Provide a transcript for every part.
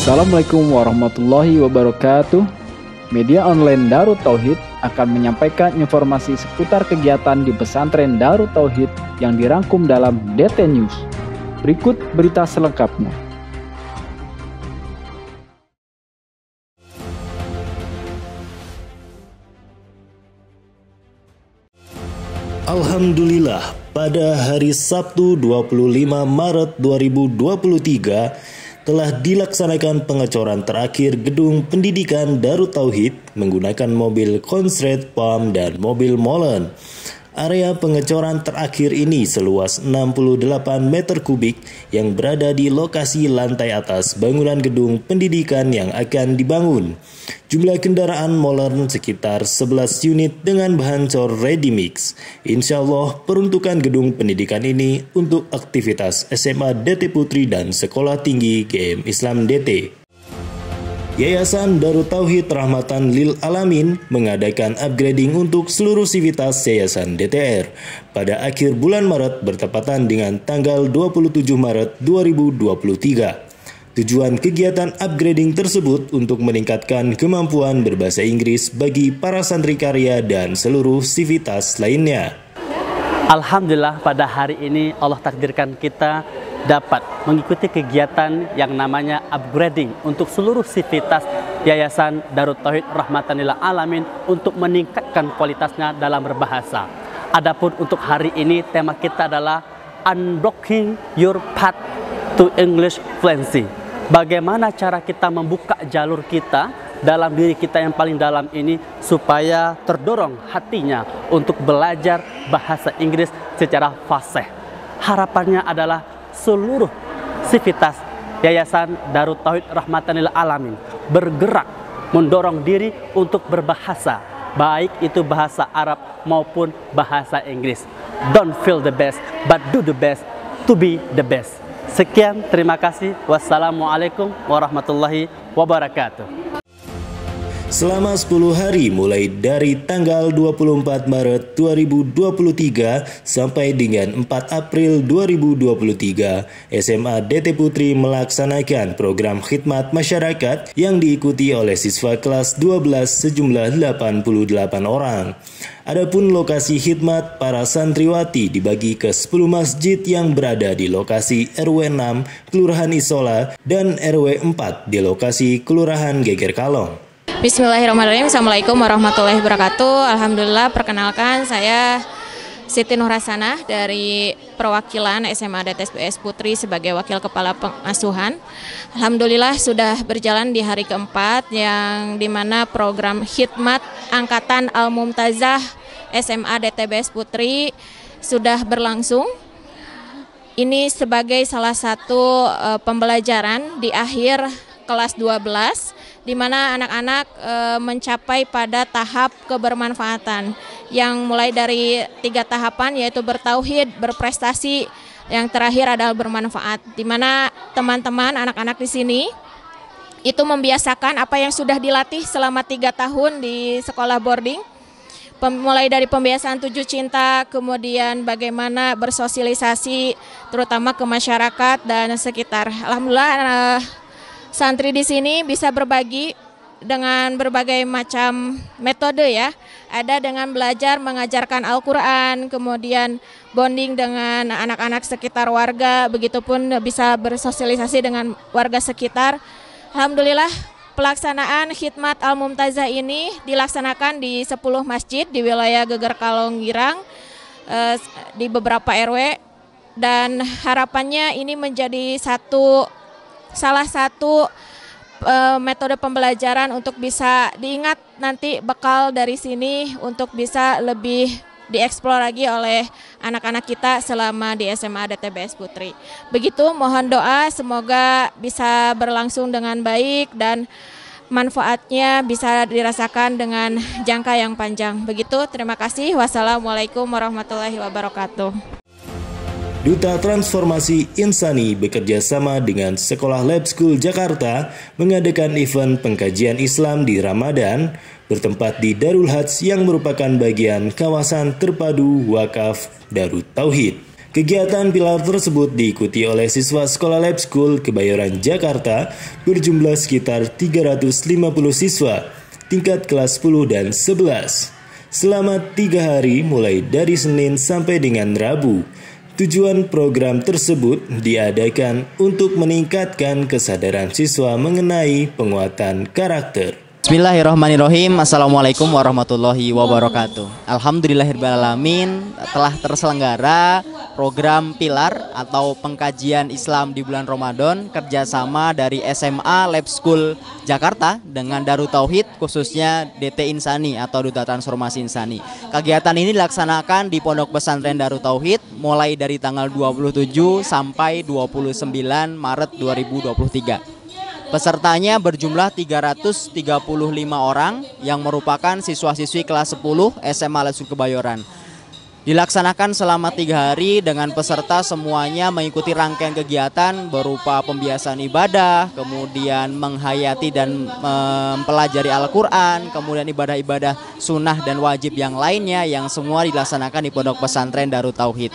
Assalamualaikum warahmatullahi wabarakatuh. Media online Darut Tauhid akan menyampaikan informasi seputar kegiatan di pesantren Darut Tauhid yang dirangkum dalam DT News. Berikut berita selengkapnya. Alhamdulillah, pada hari Sabtu 25 Maret 2023, telah dilaksanakan pengecoran terakhir gedung pendidikan Darut Tauhid menggunakan mobil konsret pump dan mobil Molen. Area pengecoran terakhir ini seluas 68 meter kubik yang berada di lokasi lantai atas bangunan gedung pendidikan yang akan dibangun. Jumlah kendaraan molen sekitar 11 unit dengan bahan cor ready mix. Insya Allah peruntukan gedung pendidikan ini untuk aktivitas SMA DT Putri dan Sekolah Tinggi GM Islam DT. Yayasan Darut Tauhid Rahmatan Lil Alamin mengadakan upgrading untuk seluruh sivitas Yayasan DTR pada akhir bulan Maret bertepatan dengan tanggal 27 Maret 2023. Tujuan kegiatan upgrading tersebut untuk meningkatkan kemampuan berbahasa Inggris bagi para santri karya dan seluruh sivitas lainnya. Alhamdulillah pada hari ini Allah takdirkan kita dapat mengikuti kegiatan yang namanya upgrading untuk seluruh sivitas Yayasan Darut Tauhid Rahmatanillah Alamin untuk meningkatkan kualitasnya dalam berbahasa. Adapun untuk hari ini tema kita adalah unblocking your path to English fluency. Bagaimana cara kita membuka jalur kita dalam diri kita yang paling dalam ini supaya terdorong hatinya untuk belajar bahasa Inggris secara fasih. Harapannya adalah seluruh sivitas Yayasan Darut Tauhid Rahmatanil Alamin bergerak mendorong diri untuk berbahasa baik itu bahasa Arab maupun bahasa Inggris. Don't feel the best, but do the best to be the best. Sekian, terima kasih. Wassalamualaikum warahmatullahi wabarakatuh selama 10 hari mulai dari tanggal 24 Maret 2023 sampai dengan 4 April 2023, SMA DT Putri melaksanakan program khidmat masyarakat yang diikuti oleh siswa kelas 12 sejumlah 88 orang. Adapun lokasi khidmat para santriwati dibagi ke 10 masjid yang berada di lokasi RW 6 Kelurahan Isola dan RW 4 di lokasi Kelurahan Geger Kalong. Bismillahirrahmanirrahim. Assalamualaikum warahmatullahi wabarakatuh. Alhamdulillah perkenalkan saya Siti Nurhasana dari perwakilan SMA DTSBS Putri sebagai wakil kepala pengasuhan. Alhamdulillah sudah berjalan di hari keempat yang dimana program Hikmat Angkatan Al Mumtazah SMA DTBS Putri sudah berlangsung. Ini sebagai salah satu uh, pembelajaran di akhir kelas 12 di mana anak-anak e, mencapai pada tahap kebermanfaatan yang mulai dari tiga tahapan yaitu bertauhid, berprestasi, yang terakhir adalah bermanfaat. Di mana teman-teman anak-anak di sini itu membiasakan apa yang sudah dilatih selama tiga tahun di sekolah boarding mulai dari pembiasaan tujuh cinta, kemudian bagaimana bersosialisasi terutama ke masyarakat dan sekitar. Alhamdulillah eh, santri di sini bisa berbagi dengan berbagai macam metode ya. Ada dengan belajar mengajarkan Al-Qur'an, kemudian bonding dengan anak-anak sekitar warga, begitupun bisa bersosialisasi dengan warga sekitar. Alhamdulillah pelaksanaan khidmat Al-Mumtazah ini dilaksanakan di 10 masjid di wilayah Geger Kalong Girang eh, di beberapa RW dan harapannya ini menjadi satu salah satu eh, metode pembelajaran untuk bisa diingat nanti bekal dari sini untuk bisa lebih dieksplor lagi oleh anak-anak kita selama di SMA DTBS Putri. Begitu mohon doa semoga bisa berlangsung dengan baik dan manfaatnya bisa dirasakan dengan jangka yang panjang. Begitu, terima kasih. Wassalamualaikum warahmatullahi wabarakatuh. Duta Transformasi Insani bekerja sama dengan Sekolah Lab School Jakarta mengadakan event pengkajian Islam di Ramadan bertempat di Darul Hats yang merupakan bagian kawasan terpadu wakaf Darut Tauhid. Kegiatan pilar tersebut diikuti oleh siswa Sekolah Lab School Kebayoran Jakarta berjumlah sekitar 350 siswa tingkat kelas 10 dan 11 selama tiga hari mulai dari Senin sampai dengan Rabu Tujuan program tersebut diadakan untuk meningkatkan kesadaran siswa mengenai penguatan karakter. Bismillahirrahmanirrahim. Assalamualaikum warahmatullahi wabarakatuh. Alhamdulillahirrahmanirrahim telah terselenggara program Pilar atau pengkajian Islam di bulan Ramadan kerjasama dari SMA Lab School Jakarta dengan Daru Tauhid khususnya DT Insani atau Duta Transformasi Insani. Kegiatan ini dilaksanakan di Pondok Pesantren Daru Tauhid mulai dari tanggal 27 sampai 29 Maret 2023. Pesertanya berjumlah 335 orang yang merupakan siswa-siswi kelas 10 SMA Lesun Kebayoran. Dilaksanakan selama tiga hari dengan peserta semuanya mengikuti rangkaian kegiatan berupa pembiasaan ibadah, kemudian menghayati dan mempelajari Al-Quran, kemudian ibadah-ibadah sunnah dan wajib yang lainnya yang semua dilaksanakan di Pondok Pesantren Darut Tauhid.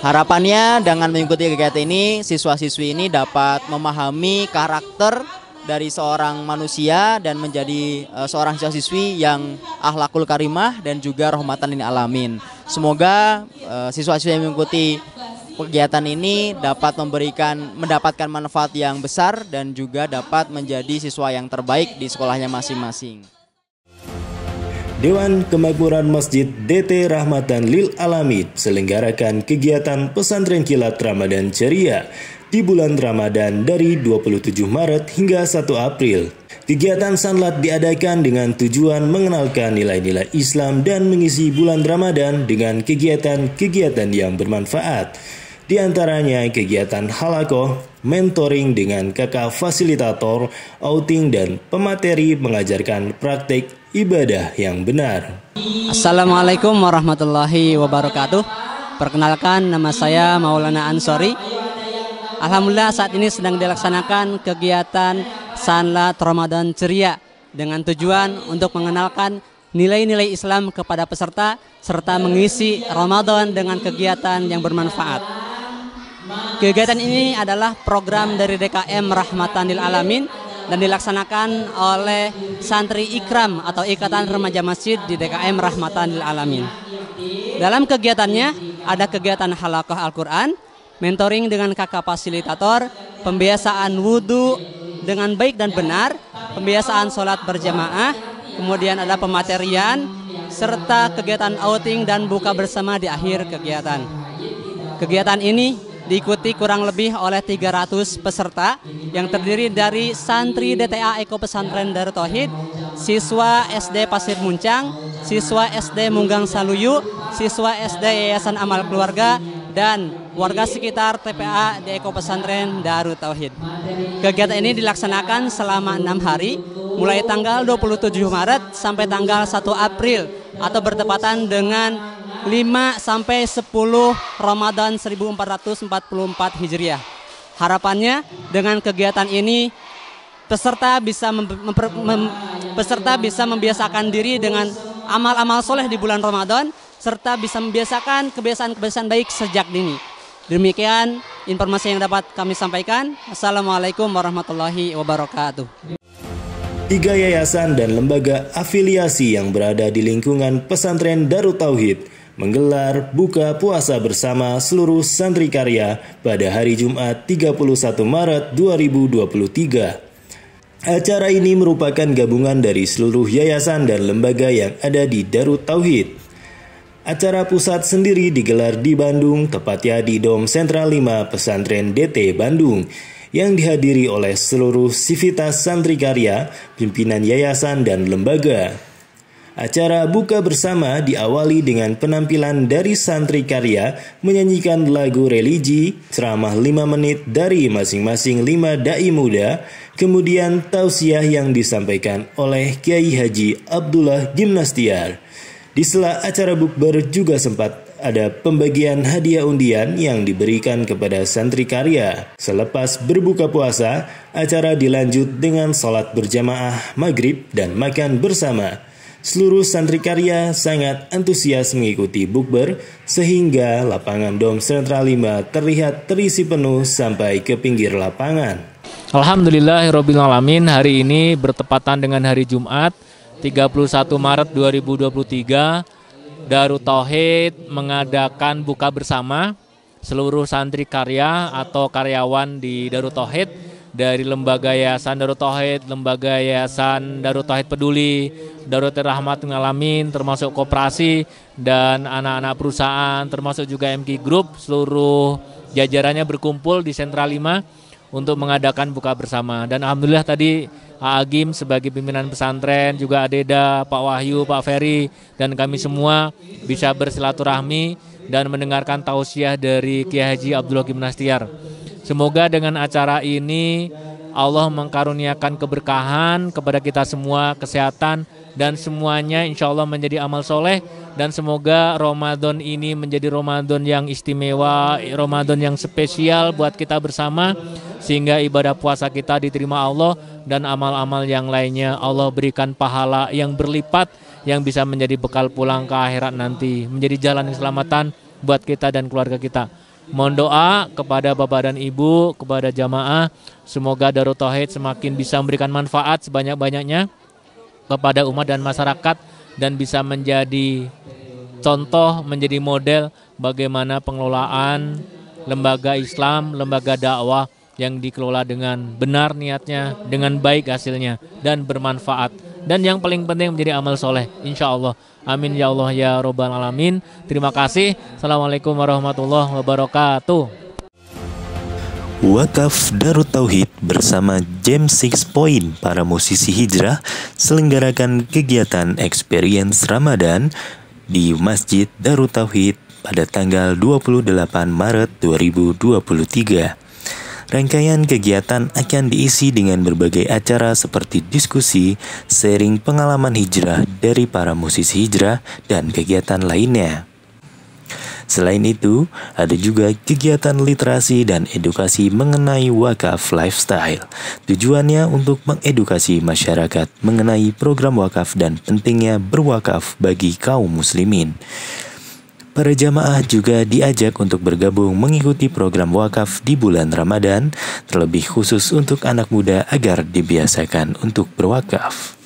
Harapannya dengan mengikuti kegiatan ini, siswa-siswi ini dapat memahami karakter dari seorang manusia dan menjadi uh, seorang siswa-siswi yang ahlakul karimah dan juga rahmatan lil alamin. Semoga uh, eh, siswa siswi yang mengikuti kegiatan ini dapat memberikan mendapatkan manfaat yang besar dan juga dapat menjadi siswa yang terbaik di sekolahnya masing-masing. Dewan Kemakmuran Masjid DT Rahmatan Lil Alamin selenggarakan kegiatan pesantren kilat Ramadan Ceria di bulan Ramadan dari 27 Maret hingga 1 April. Kegiatan Sanlat diadakan dengan tujuan mengenalkan nilai-nilai Islam dan mengisi bulan Ramadan dengan kegiatan-kegiatan yang bermanfaat. Di antaranya kegiatan halako, mentoring dengan kakak fasilitator, outing dan pemateri mengajarkan praktik ibadah yang benar. Assalamualaikum warahmatullahi wabarakatuh. Perkenalkan nama saya Maulana Ansori Alhamdulillah saat ini sedang dilaksanakan kegiatan Sanlat Ramadan Ceria dengan tujuan untuk mengenalkan nilai-nilai Islam kepada peserta serta mengisi Ramadan dengan kegiatan yang bermanfaat. Kegiatan ini adalah program dari DKM Rahmatan Lil Alamin dan dilaksanakan oleh santri Ikram atau Ikatan Remaja Masjid di DKM Rahmatan Lil Alamin. Dalam kegiatannya ada kegiatan halakoh Al-Quran, mentoring dengan kakak fasilitator, pembiasaan wudhu dengan baik dan benar, pembiasaan sholat berjamaah, kemudian ada pematerian, serta kegiatan outing dan buka bersama di akhir kegiatan. Kegiatan ini diikuti kurang lebih oleh 300 peserta yang terdiri dari santri DTA Eko Pesantren Darut Tauhid, siswa SD Pasir Muncang, siswa SD Munggang Saluyu, siswa SD Yayasan Amal Keluarga, dan warga sekitar TPA di Eko Pesantren Darut Tauhid. Kegiatan ini dilaksanakan selama enam hari, mulai tanggal 27 Maret sampai tanggal 1 April atau bertepatan dengan 5 sampai 10 Ramadan 1444 Hijriah. Harapannya dengan kegiatan ini peserta bisa peserta bisa membiasakan diri dengan amal-amal soleh di bulan Ramadan serta bisa membiasakan kebiasaan-kebiasaan baik sejak dini. Demikian informasi yang dapat kami sampaikan. Assalamualaikum warahmatullahi wabarakatuh. Tiga yayasan dan lembaga afiliasi yang berada di lingkungan pesantren Darut Tauhid menggelar buka puasa bersama seluruh santri karya pada hari Jumat 31 Maret 2023. Acara ini merupakan gabungan dari seluruh yayasan dan lembaga yang ada di Darut Tauhid. Acara pusat sendiri digelar di Bandung, tepatnya di Dom Sentral 5 Pesantren DT Bandung, yang dihadiri oleh seluruh sivitas santri karya, pimpinan yayasan dan lembaga. Acara buka bersama diawali dengan penampilan dari santri karya menyanyikan lagu religi ceramah 5 menit dari masing-masing 5 dai muda, kemudian tausiah yang disampaikan oleh Kiai Haji Abdullah Gimnastiar. Di sela acara bukber juga sempat ada pembagian hadiah undian yang diberikan kepada santri karya. Selepas berbuka puasa, acara dilanjut dengan sholat berjamaah maghrib dan makan bersama. Seluruh santri karya sangat antusias mengikuti bukber sehingga lapangan Dom Sentral 5 terlihat terisi penuh sampai ke pinggir lapangan. Alhamdulillah, Alhamdulillahirobbilalamin hari ini bertepatan dengan hari Jumat 31 Maret 2023 Darut Tauhid mengadakan buka bersama seluruh santri karya atau karyawan di Darut Tauhid dari Lembaga Yayasan Darut Tauhid, Lembaga Yayasan Darut Tauhid Peduli, Darut Rahmat Ngalamin, termasuk koperasi dan anak-anak perusahaan, termasuk juga MK Group, seluruh jajarannya berkumpul di Sentra 5 untuk mengadakan buka bersama. Dan alhamdulillah tadi Agim sebagai pimpinan pesantren, juga Adeda, Pak Wahyu, Pak Ferry, dan kami semua bisa bersilaturahmi dan mendengarkan tausiah dari Kiai Haji Abdullah Gimnastiar. Semoga dengan acara ini Allah mengkaruniakan keberkahan kepada kita semua, kesehatan, dan semuanya insya Allah menjadi amal soleh. Dan semoga Ramadan ini menjadi Ramadan yang istimewa, Ramadan yang spesial buat kita bersama. Sehingga ibadah puasa kita diterima Allah dan amal-amal yang lainnya Allah berikan pahala yang berlipat yang bisa menjadi bekal pulang ke akhirat nanti. Menjadi jalan keselamatan buat kita dan keluarga kita. Mohon doa kepada Bapak dan Ibu, kepada jamaah, semoga Darut Tauhid semakin bisa memberikan manfaat sebanyak-banyaknya kepada umat dan masyarakat dan bisa menjadi contoh, menjadi model bagaimana pengelolaan lembaga Islam, lembaga dakwah yang dikelola dengan benar niatnya, dengan baik hasilnya dan bermanfaat dan yang paling penting menjadi amal soleh insya Allah amin ya Allah ya robbal alamin terima kasih assalamualaikum warahmatullahi wabarakatuh Wakaf Darut Tauhid bersama Jam 6 Point para musisi hijrah selenggarakan kegiatan Experience Ramadan di Masjid Darut Tauhid pada tanggal 28 Maret 2023. Rangkaian kegiatan akan diisi dengan berbagai acara seperti diskusi, sharing pengalaman hijrah dari para musisi hijrah, dan kegiatan lainnya. Selain itu, ada juga kegiatan literasi dan edukasi mengenai wakaf lifestyle. Tujuannya untuk mengedukasi masyarakat mengenai program wakaf dan pentingnya berwakaf bagi kaum muslimin. Para jamaah juga diajak untuk bergabung mengikuti program wakaf di bulan Ramadan, terlebih khusus untuk anak muda agar dibiasakan untuk berwakaf.